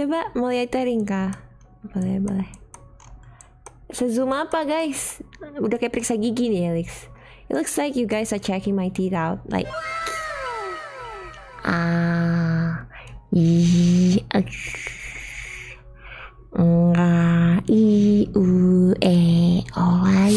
Coba mau lihat Ringka Boleh, boleh. Sezoom apa guys? Udah kayak periksa gigi nih Alex. It looks like you guys are checking my teeth out. Like, ah, i, nga, i, u, e, o, i.